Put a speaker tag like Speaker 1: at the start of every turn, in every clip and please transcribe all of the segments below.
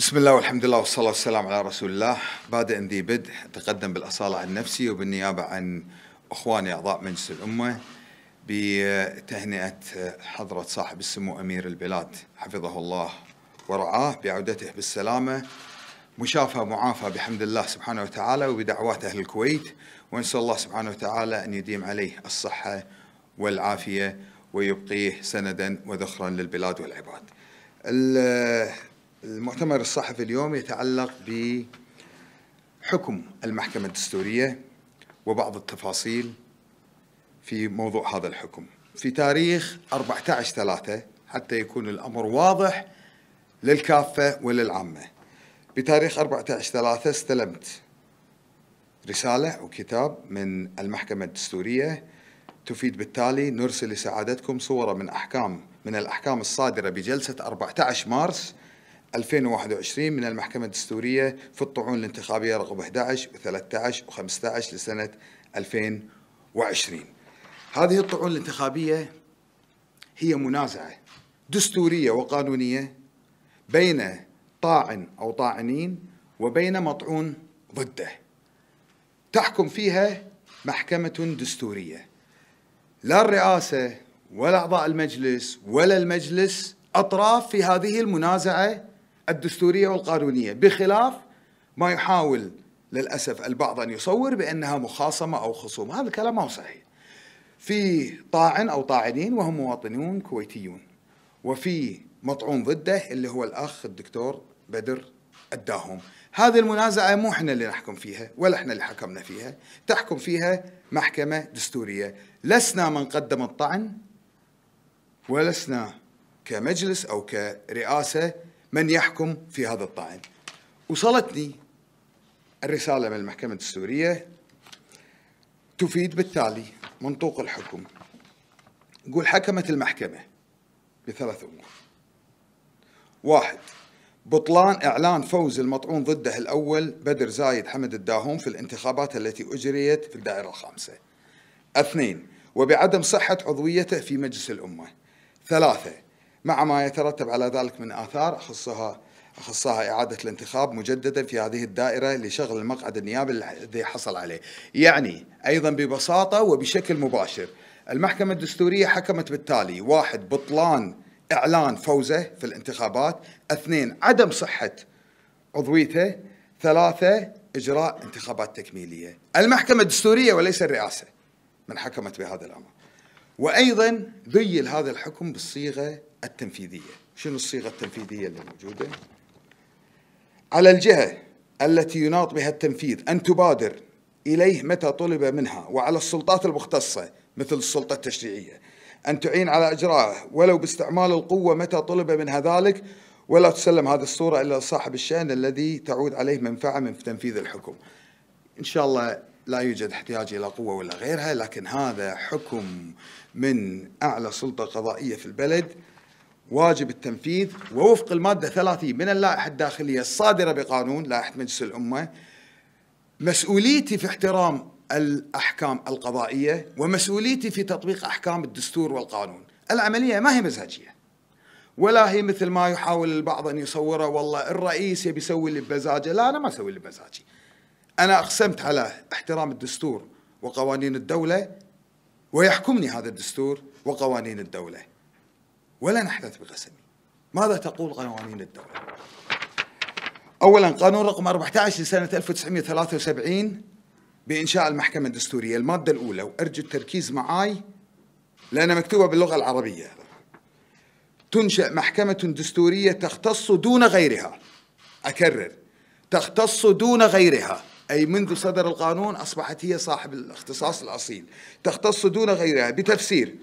Speaker 1: بسم الله والحمد لله والصلاة والسلام على رسول الله بادئ ذي بدء أتقدم بالأصالة عن نفسي وبالنيابة عن أخواني أعضاء مجلس الأمة بتهنئة حضرة صاحب السمو أمير البلاد حفظه الله ورعاه بعودته بالسلامة مشافى معافى بحمد الله سبحانه وتعالى وبدعوات أهل الكويت ونسأل الله سبحانه وتعالى أن يديم عليه الصحة والعافية ويبقيه سندا وذخرا للبلاد والعباد المؤتمر الصحفي اليوم يتعلق بحكم المحكمة الدستورية وبعض التفاصيل في موضوع هذا الحكم في تاريخ 14 3 حتى يكون الأمر واضح للكافة وللعامة بتاريخ 14 3 استلمت رسالة وكتاب من المحكمة الدستورية تفيد بالتالي نرسل لسعادتكم صورة من أحكام من الأحكام الصادرة بجلسة 14 مارس 2021 من المحكمة الدستورية في الطعون الانتخابية رقم 11 و13 و15 لسنة 2020 هذه الطعون الانتخابية هي منازعة دستورية وقانونية بين طاعن أو طاعنين وبين مطعون ضده تحكم فيها محكمة دستورية لا الرئاسة ولا أعضاء المجلس ولا المجلس أطراف في هذه المنازعة الدستورية والقانونية بخلاف ما يحاول للأسف البعض أن يصور بأنها مخاصمة أو خصوم هذا الكلام ما هو صحيح في طاعن أو طاعنين وهم مواطنون كويتيون وفي مطعون ضده اللي هو الأخ الدكتور بدر الداهم هذه المنازعة مو احنا اللي نحكم فيها ولا احنا اللي حكمنا فيها تحكم فيها محكمة دستورية لسنا من قدم الطعن ولسنا كمجلس أو كرئاسة من يحكم في هذا الطاعن وصلتني الرسالة من المحكمة السورية تفيد بالتالي منطوق الحكم يقول حكمت المحكمة بثلاث أمور واحد بطلان إعلان فوز المطعون ضده الأول بدر زايد حمد الداهوم في الانتخابات التي أجريت في الدائرة الخامسة اثنين وبعدم صحة عضويته في مجلس الأمة ثلاثة مع ما يترتب على ذلك من آثار أخصها أخصها إعادة الانتخاب مجددا في هذه الدائرة لشغل المقعد النيابي الذي حصل عليه يعني أيضا ببساطة وبشكل مباشر المحكمة الدستورية حكمت بالتالي واحد بطلان إعلان فوزه في الانتخابات اثنين عدم صحة عضويته ثلاثة إجراء انتخابات تكميلية المحكمة الدستورية وليس الرئاسة من حكمت بهذا الأمر وأيضا ذيل هذا الحكم بالصيغة التنفيذية شنو الصيغة التنفيذية اللي موجودة على الجهة التي يناط بها التنفيذ أن تبادر إليه متى طلب منها وعلى السلطات المختصة مثل السلطة التشريعية أن تعين على إجراءه ولو باستعمال القوة متى طلب منها ذلك ولا تسلم هذه الصورة إلا صاحب الشأن الذي تعود عليه منفعة من تنفيذ الحكم إن شاء الله لا يوجد احتياج إلى قوة ولا غيرها لكن هذا حكم من أعلى سلطة قضائية في البلد واجب التنفيذ ووفق المادة 30 من اللائحة الداخلية الصادرة بقانون لائحة مجلس الأمة مسؤوليتي في احترام الأحكام القضائية ومسؤوليتي في تطبيق أحكام الدستور والقانون العملية ما هي مزاجية ولا هي مثل ما يحاول البعض أن يصوره والله الرئيس يبي يسوي اللي بمزاجه لا أنا ما أسوي اللي بمزاجي أنا أقسمت على احترام الدستور وقوانين الدولة ويحكمني هذا الدستور وقوانين الدولة ولا نحدث بقسمه ماذا تقول قوانين الدولة؟ أولا قانون رقم 14 لسنة 1973 بإنشاء المحكمة الدستورية المادة الأولى وأرجو التركيز معاي لأنها مكتوبة باللغة العربية تنشأ محكمة دستورية تختص دون غيرها أكرر تختص دون غيرها أي منذ صدر القانون أصبحت هي صاحب الاختصاص الأصيل تختص دون غيرها بتفسير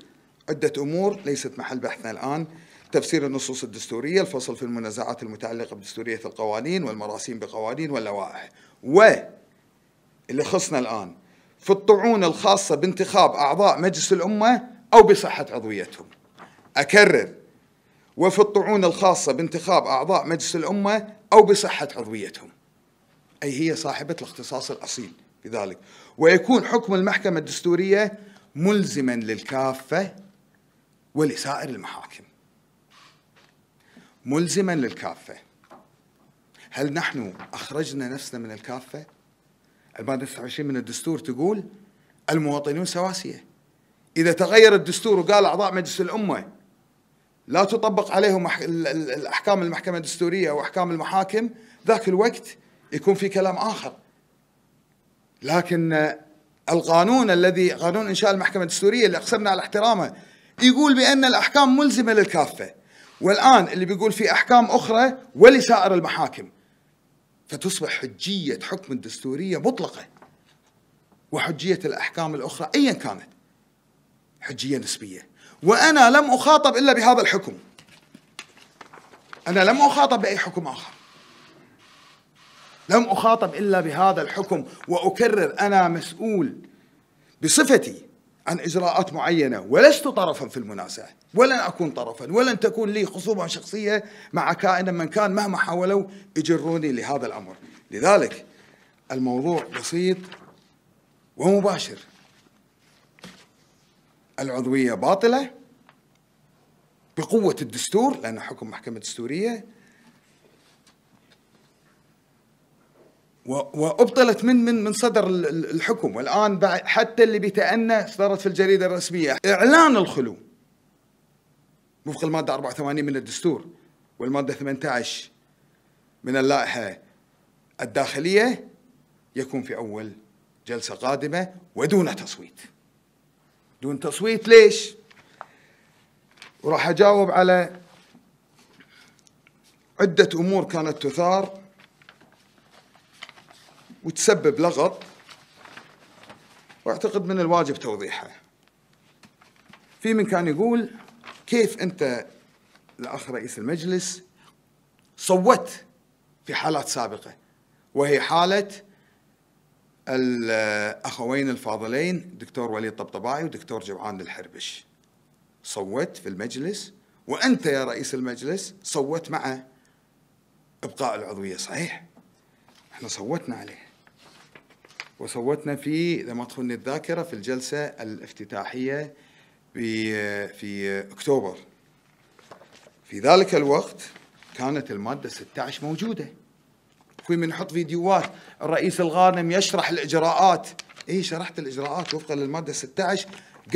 Speaker 1: عدة أمور ليست محل بحثنا الآن تفسير النصوص الدستورية الفصل في المنازعات المتعلقة بدستورية القوانين والمراسيم بقوانين واللوائح و اللي خصنا الآن في الطعون الخاصة بانتخاب أعضاء مجلس الأمة أو بصحة عضويتهم أكرر وفي الطعون الخاصة بانتخاب أعضاء مجلس الأمة أو بصحة عضويتهم أي هي صاحبة الاختصاص الأصيل بذلك ويكون حكم المحكمة الدستورية ملزما للكافة ولسائر المحاكم ملزما للكافه هل نحن اخرجنا نفسنا من الكافه؟ الماده 29 من الدستور تقول المواطنون سواسيه اذا تغير الدستور وقال اعضاء مجلس الامه لا تطبق عليهم احكام المحكمه الدستوريه واحكام المحاكم ذاك الوقت يكون في كلام اخر لكن القانون الذي قانون انشاء المحكمه الدستوريه اللي اقسمنا على احترامه يقول بأن الأحكام ملزمة للكافة والآن اللي بيقول في أحكام أخرى ولسائر المحاكم فتصبح حجية حكم الدستورية مطلقة وحجية الأحكام الأخرى أيا كانت حجية نسبية وأنا لم أخاطب إلا بهذا الحكم أنا لم أخاطب بأي حكم آخر لم أخاطب إلا بهذا الحكم وأكرر أنا مسؤول بصفتي عن إجراءات معينة ولست طرفا في المنازعة ولن أكون طرفا ولن تكون لي خصومة شخصية مع كائن من كان مهما حاولوا يجروني لهذا الأمر لذلك الموضوع بسيط ومباشر العضوية باطلة بقوة الدستور لان حكم محكمة دستورية وابطلت من من من صدر الحكم والان بعد حتى اللي بيتأنى صارت في الجريده الرسميه اعلان الخلو وفق الماده 84 من الدستور والماده 18 من اللائحه الداخليه يكون في اول جلسه قادمه ودون تصويت دون تصويت ليش وراح اجاوب على عده امور كانت تثار وتسبب لغط واعتقد من الواجب توضيحها في من كان يقول كيف انت الاخ رئيس المجلس صوت في حالات سابقه وهي حاله الاخوين الفاضلين دكتور وليد طبطباعي ودكتور جوعان الحربش صوت في المجلس وانت يا رئيس المجلس صوت مع ابقاء العضويه صحيح احنا صوتنا عليه وصوتنا فيه ما تخن الذاكرة في الجلسة الافتتاحية في, في أكتوبر في ذلك الوقت كانت المادة 16 موجودة اخوي من نحط فيديوهات الرئيس الغانم يشرح الاجراءات اي شرحت الاجراءات وفقا للماده 16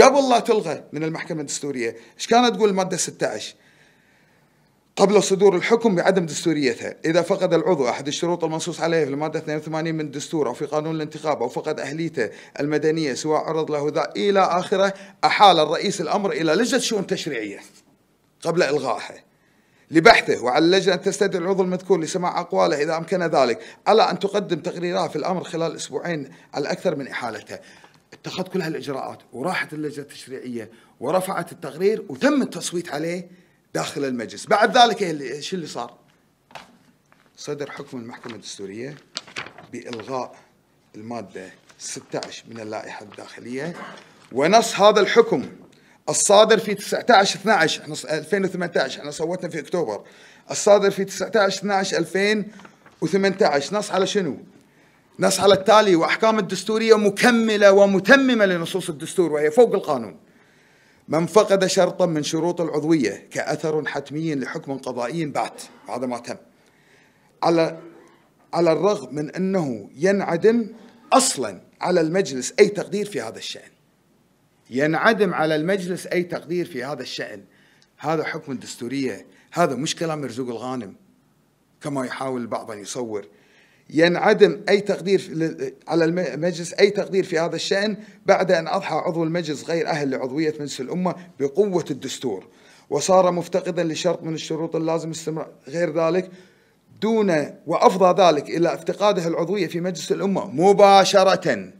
Speaker 1: قبل لا تلغى من المحكمه الدستوريه ايش كانت تقول الماده 16 قبل صدور الحكم بعدم دستوريتها إذا فقد العضو أحد الشروط المنصوص عليه في المادة 82 من الدستور أو في قانون الانتخاب أو فقد أهليته المدنية سواء عرض له ذا إلى آخره أحال الرئيس الأمر إلى لجنة شؤون تشريعية قبل إلغائها لبحثه وعلى اللجنة أن تستدعي العضو المذكور لسماع أقواله إذا أمكن ذلك على أن تقدم تقريرها في الأمر خلال أسبوعين على أكثر من إحالتها اتخذت كل هالإجراءات وراحت اللجنة التشريعية ورفعت التقرير وتم التصويت عليه داخل المجلس بعد ذلك شو اللي صار صدر حكم المحكمة الدستورية بإلغاء المادة 16 من اللائحة الداخلية ونص هذا الحكم الصادر في 19 12 احنا 2018 احنا صوتنا في اكتوبر الصادر في 19 12 2018 نص على شنو؟ نص على التالي واحكام الدستوريه مكمله ومتممه لنصوص الدستور وهي فوق القانون. من فقد شرطا من شروط العضوية كأثر حتمي لحكم قضائي بات هذا ما تم على على الرغم من أنه ينعدم أصلا على المجلس أي تقدير في هذا الشأن ينعدم على المجلس أي تقدير في هذا الشأن هذا حكم دستورية هذا مش كلام مرزوق الغانم كما يحاول البعض أن يصور ينعدم أي تقدير على المجلس أي تقدير في هذا الشأن بعد أن أضحى عضو المجلس غير أهل لعضوية مجلس الأمة بقوة الدستور وصار مفتقدا لشرط من الشروط اللازم استمرار غير ذلك دون وأفضى ذلك إلى افتقاده العضوية في مجلس الأمة مباشرة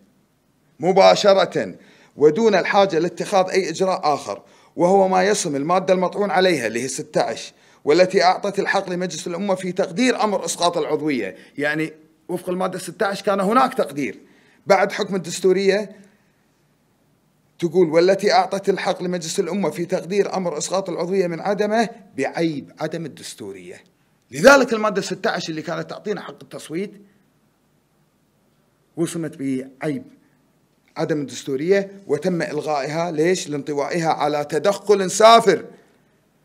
Speaker 1: مباشرة ودون الحاجة لاتخاذ أي إجراء آخر وهو ما يصم المادة المطعون عليها اللي هي 16 والتي أعطت الحق لمجلس الأمة في تقدير أمر إسقاط العضوية يعني وفق المادة 16 كان هناك تقدير بعد حكم الدستورية تقول والتي أعطت الحق لمجلس الأمة في تقدير أمر إسقاط العضوية من عدمه بعيب عدم الدستورية لذلك المادة 16 اللي كانت تعطينا حق التصويت وصمت بعيب عدم الدستورية وتم إلغائها ليش؟ لانطوائها على تدخل سافر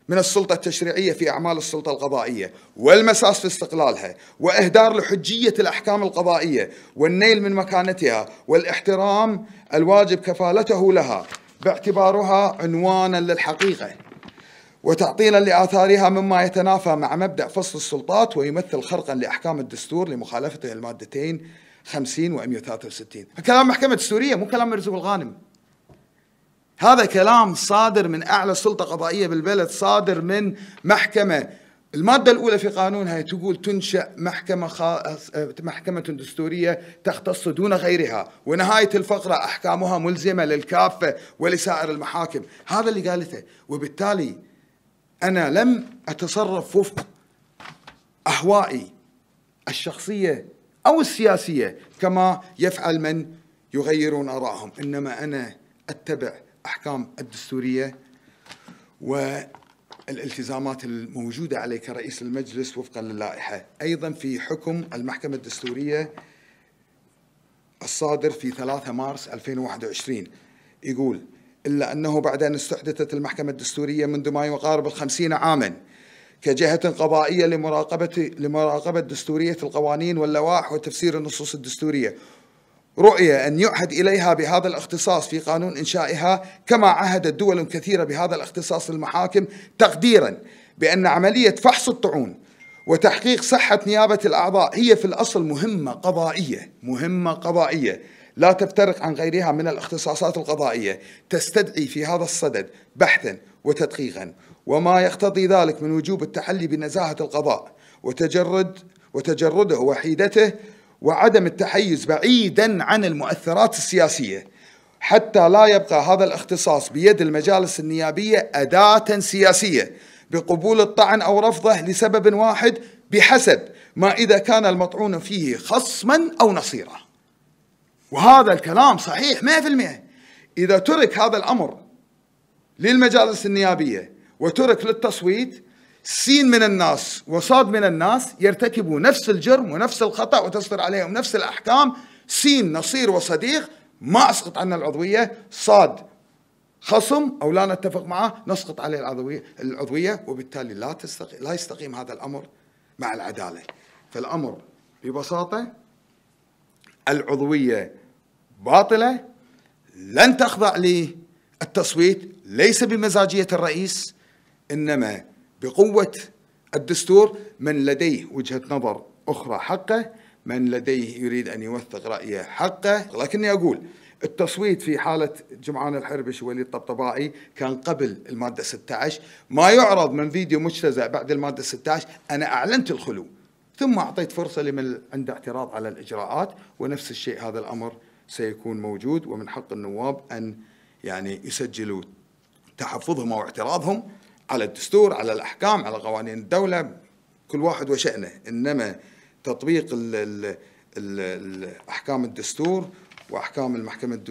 Speaker 1: من السلطة التشريعية في أعمال السلطة القضائية والمساس في استقلالها وإهدار لحجية الأحكام القضائية والنيل من مكانتها والاحترام الواجب كفالته لها باعتبارها عنوانا للحقيقة وتعطيلا لآثارها مما يتنافى مع مبدأ فصل السلطات ويمثل خرقا لأحكام الدستور لمخالفته المادتين 50 و 163 كلام محكمة دستورية مو كلام مرزوق الغانم هذا كلام صادر من أعلى سلطة قضائية بالبلد صادر من محكمة المادة الأولى في قانونها تقول تنشأ محكمة خاص محكمة دستورية تختص دون غيرها ونهاية الفقرة أحكامها ملزمة للكافة ولسائر المحاكم هذا اللي قالته وبالتالي أنا لم أتصرف وفق أهوائي الشخصية أو السياسية كما يفعل من يغيرون آرائهم إنما أنا أتبع الأحكام الدستورية والالتزامات الموجودة عليك رئيس المجلس وفقا للائحة أيضا في حكم المحكمة الدستورية الصادر في 3 مارس 2021 يقول إلا أنه بعد أن استحدثت المحكمة الدستورية منذ ما يقارب الخمسين عاما كجهة قضائية لمراقبة لمراقبة دستورية القوانين واللوائح وتفسير النصوص الدستورية رؤية أن يعهد إليها بهذا الاختصاص في قانون إنشائها كما عهدت دول كثيرة بهذا الاختصاص للمحاكم تقديرا بأن عملية فحص الطعون وتحقيق صحة نيابة الأعضاء هي في الأصل مهمة قضائية مهمة قضائية لا تفترق عن غيرها من الاختصاصات القضائية تستدعي في هذا الصدد بحثا وتدقيقا وما يقتضي ذلك من وجوب التحلي بنزاهة القضاء وتجرد وتجرده وحيدته وعدم التحيز بعيدا عن المؤثرات السياسيه حتى لا يبقى هذا الاختصاص بيد المجالس النيابيه اداه سياسيه بقبول الطعن او رفضه لسبب واحد بحسب ما اذا كان المطعون فيه خصما او نصيرا. وهذا الكلام صحيح 100% اذا ترك هذا الامر للمجالس النيابيه وترك للتصويت سين من الناس وصاد من الناس يرتكبوا نفس الجرم ونفس الخطأ وتصدر عليهم نفس الأحكام سين نصير وصديق ما أسقط عنا العضوية صاد خصم أو لا نتفق معه نسقط عليه العضوية, العضوية وبالتالي لا, تستقيم لا يستقيم هذا الأمر مع العدالة فالأمر ببساطة العضوية باطلة لن تخضع للتصويت ليس بمزاجية الرئيس إنما بقوة الدستور من لديه وجهة نظر أخرى حقه من لديه يريد أن يوثق رأيه حقه لكني أقول التصويت في حالة جمعان الحربش ووليد الطبطبائي كان قبل المادة 16 ما يعرض من فيديو مجتزأ بعد المادة 16 أنا أعلنت الخلو ثم أعطيت فرصة لمن عنده اعتراض على الإجراءات ونفس الشيء هذا الأمر سيكون موجود ومن حق النواب أن يعني يسجلوا تحفظهم أو اعتراضهم على الدستور على الأحكام على قوانين الدولة كل واحد وشأنه إنما تطبيق الـ الـ الـ أحكام الدستور وأحكام المحكمة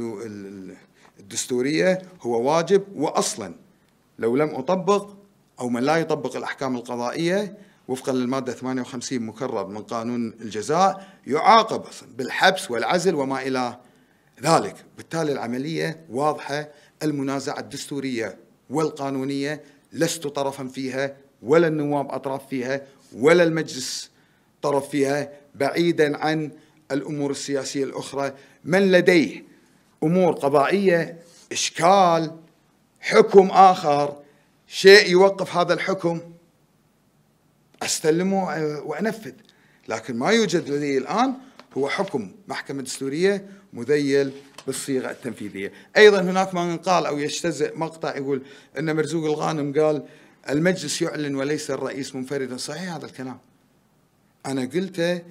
Speaker 1: الدستورية هو واجب وأصلا لو لم أطبق أو من لا يطبق الأحكام القضائية وفقا للمادة 58 مكرر من قانون الجزاء يعاقب بالحبس والعزل وما إلى ذلك بالتالي العملية واضحة المنازعة الدستورية والقانونية لست طرفا فيها ولا النواب أطراف فيها ولا المجلس طرف فيها بعيدا عن الأمور السياسية الأخرى من لديه أمور قضائية إشكال حكم آخر شيء يوقف هذا الحكم استلمه آه، وانفذ لكن ما يوجد لدي الان هو حكم محكمة دستورية مذيل بالصيغة التنفيذية أيضا هناك من قال أو يجتزئ مقطع يقول أن مرزوق الغانم قال المجلس يعلن وليس الرئيس منفردا صحيح هذا الكلام أنا قلته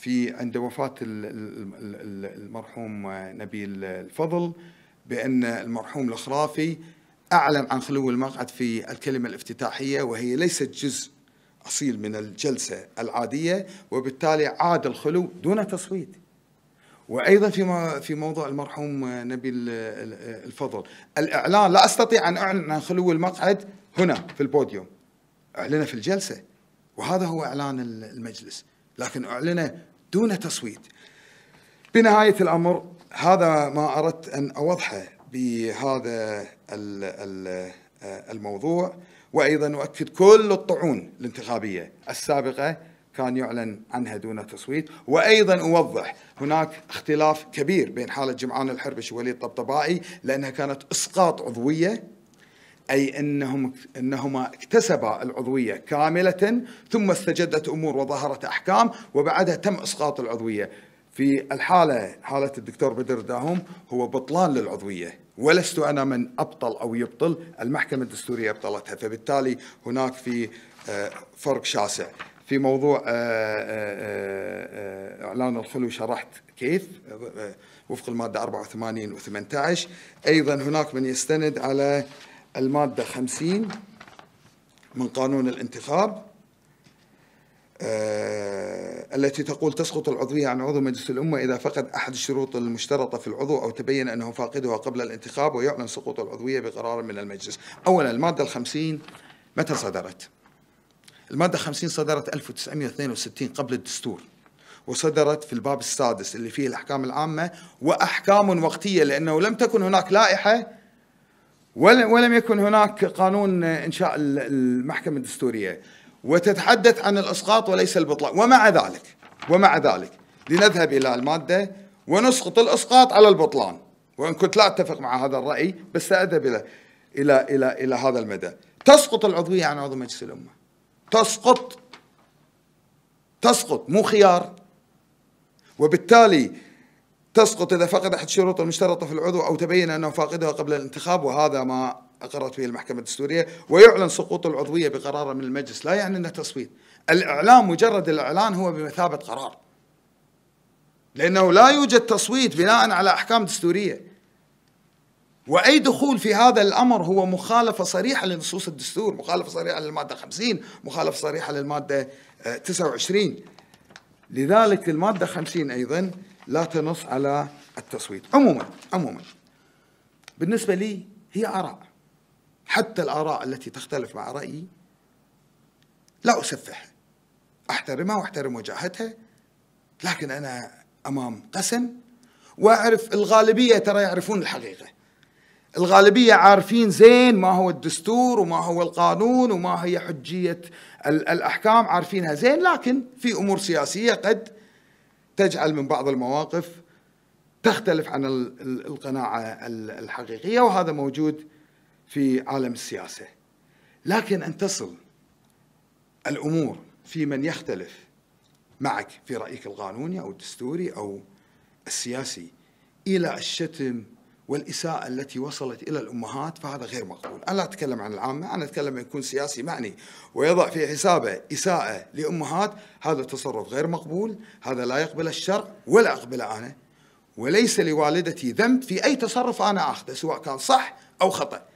Speaker 1: في عند وفاة المرحوم نبيل الفضل بأن المرحوم الخرافي أعلن عن خلو المقعد في الكلمة الافتتاحية وهي ليست جزء أصيل من الجلسة العادية وبالتالي عاد الخلو دون تصويت وايضا في في موضوع المرحوم نبي الفضل الاعلان لا استطيع ان اعلن عن خلو المقعد هنا في البوديوم أعلن في الجلسه وهذا هو اعلان المجلس لكن أعلن دون تصويت بنهايه الامر هذا ما اردت ان اوضحه بهذا الموضوع وأيضا نؤكد كل الطعون الانتخابية السابقة كان يعلن عنها دون تصويت وأيضا أوضح هناك اختلاف كبير بين حالة جمعان الحربش ووليد طبطبائي لأنها كانت إسقاط عضوية أي أنهم أنهما اكتسبا العضوية كاملة ثم استجدت أمور وظهرت أحكام وبعدها تم إسقاط العضوية في الحالة حالة الدكتور بدر داهم هو بطلان للعضوية ولست انا من ابطل او يبطل المحكمه الدستوريه ابطلتها فبالتالي هناك في آه، فرق شاسع في موضوع آه، آه، اعلان الخلو شرحت كيف وفق الماده 84 و18 ايضا هناك من يستند على الماده 50 من قانون الانتخاب التي تقول تسقط العضوية عن عضو مجلس الأمة إذا فقد أحد الشروط المشترطة في العضو أو تبين أنه فاقدها قبل الانتخاب ويعلن سقوط العضوية بقرار من المجلس أولا المادة الخمسين متى صدرت؟ المادة 50 صدرت 1962 قبل الدستور وصدرت في الباب السادس اللي فيه الأحكام العامة وأحكام وقتية لأنه لم تكن هناك لائحة ولم يكن هناك قانون إنشاء المحكمة الدستورية وتتحدث عن الإسقاط وليس البطلان ومع ذلك ومع ذلك لنذهب إلى المادة ونسقط الإسقاط على البطلان وإن كنت لا أتفق مع هذا الرأي بس سأذهب إلى إلى إلى إلى هذا المدى تسقط العضوية عن عضو مجلس الأمة تسقط تسقط مو خيار وبالتالي تسقط إذا فقد أحد الشروط المشترطة في العضو أو تبين أنه فاقدها قبل الانتخاب وهذا ما أقرت به المحكمة الدستورية ويعلن سقوط العضوية بقرار من المجلس لا يعني أنه تصويت الإعلام مجرد الإعلان هو بمثابة قرار لأنه لا يوجد تصويت بناء على أحكام دستورية وأي دخول في هذا الأمر هو مخالفة صريحة لنصوص الدستور مخالفة صريحة للمادة 50 مخالفة صريحة للمادة 29 آه، لذلك المادة 50 أيضا لا تنص على التصويت عموما عموما بالنسبة لي هي آراء حتى الآراء التي تختلف مع رأيي لا أسفحها أحترمها وأحترم وجاهتها لكن أنا أمام قسم وأعرف الغالبية ترى يعرفون الحقيقة الغالبية عارفين زين ما هو الدستور وما هو القانون وما هي حجية الأحكام عارفينها زين لكن في أمور سياسية قد تجعل من بعض المواقف تختلف عن القناعة الحقيقية وهذا موجود في عالم السياسة لكن أن تصل الأمور في من يختلف معك في رأيك القانوني أو الدستوري أو السياسي إلى الشتم والإساءة التي وصلت إلى الأمهات فهذا غير مقبول أنا لا أتكلم عن العامة أنا أتكلم يكون سياسي معني ويضع في حسابه إساءة لأمهات هذا تصرف غير مقبول هذا لا يقبل الشرع ولا أقبله أنا وليس لوالدتي ذنب في أي تصرف أنا أخذه سواء كان صح أو خطأ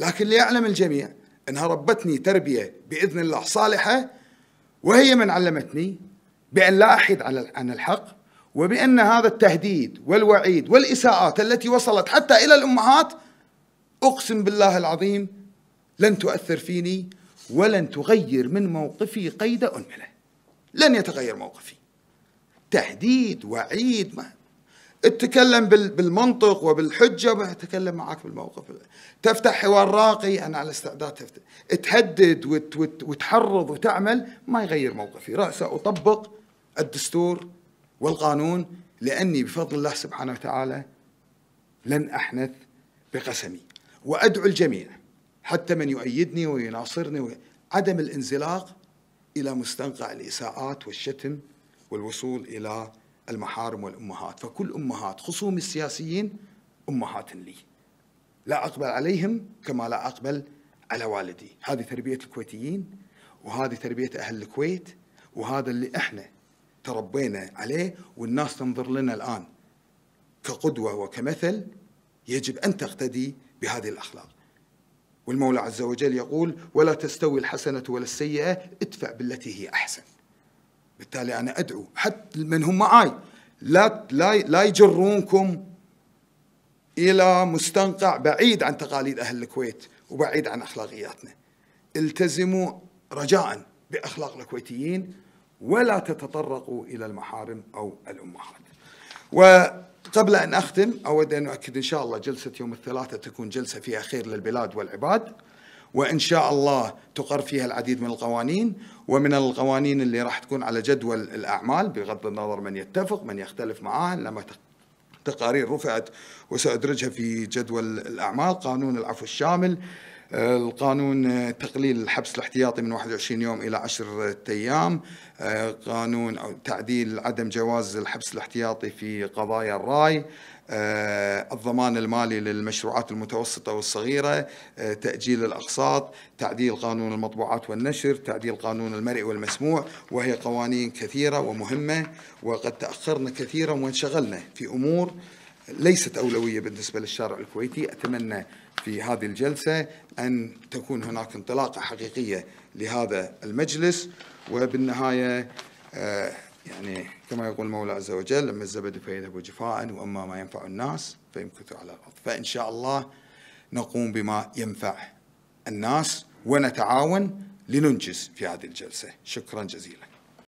Speaker 1: لكن ليعلم الجميع أنها ربتني تربية بإذن الله صالحة وهي من علمتني بأن لا احيد عن الحق وبأن هذا التهديد والوعيد والإساءات التي وصلت حتى إلى الأمهات أقسم بالله العظيم لن تؤثر فيني ولن تغير من موقفي قيد أنملة لن يتغير موقفي تهديد وعيد ما اتكلم بالمنطق وبالحجة اتكلم معك بالموقف تفتح حوار راقي أنا على استعداد تفتح تهدد وت وت وتحرض وتعمل ما يغير موقفي رأسه أطبق الدستور والقانون لأني بفضل الله سبحانه وتعالى لن أحنث بقسمي وأدعو الجميع حتى من يؤيدني ويناصرني عدم الانزلاق إلى مستنقع الإساءات والشتم والوصول إلى المحارم والأمهات فكل أمهات خصوم السياسيين أمهات لي لا أقبل عليهم كما لا أقبل على والدي هذه تربية الكويتيين وهذه تربية أهل الكويت وهذا اللي إحنا تربينا عليه والناس تنظر لنا الآن كقدوة وكمثل يجب أن تقتدي بهذه الأخلاق والمولى عز وجل يقول ولا تستوي الحسنة ولا السيئة ادفع بالتي هي أحسن بالتالي انا ادعو حتى من هم معاي لا لا لا يجرونكم الى مستنقع بعيد عن تقاليد اهل الكويت وبعيد عن اخلاقياتنا. التزموا رجاء باخلاق الكويتيين ولا تتطرقوا الى المحارم او الامهات. وقبل ان اختم اود ان اؤكد ان شاء الله جلسه يوم الثلاثاء تكون جلسه فيها خير للبلاد والعباد. وإن شاء الله تقر فيها العديد من القوانين ومن القوانين اللي راح تكون على جدول الأعمال بغض النظر من يتفق من يختلف معاه لما تقارير رفعت وسأدرجها في جدول الأعمال قانون العفو الشامل آه، القانون آه، تقليل الحبس الاحتياطي من 21 يوم إلى 10 أيام آه، قانون تعديل عدم جواز الحبس الاحتياطي في قضايا الرأي آه، الضمان المالي للمشروعات المتوسطة والصغيرة آه، تأجيل الأقساط تعديل قانون المطبوعات والنشر تعديل قانون المرئي والمسموع وهي قوانين كثيرة ومهمة وقد تأخرنا كثيرا وانشغلنا في أمور ليست أولوية بالنسبة للشارع الكويتي أتمنى في هذه الجلسة أن تكون هناك انطلاقة حقيقية لهذا المجلس وبالنهاية آه، يعني كما يقول المولى عز وجل لما الزبد فيذهب جفاء واما ما ينفع الناس فيمكث على الارض فان شاء الله نقوم بما ينفع الناس ونتعاون لننجز في هذه الجلسه شكرا جزيلا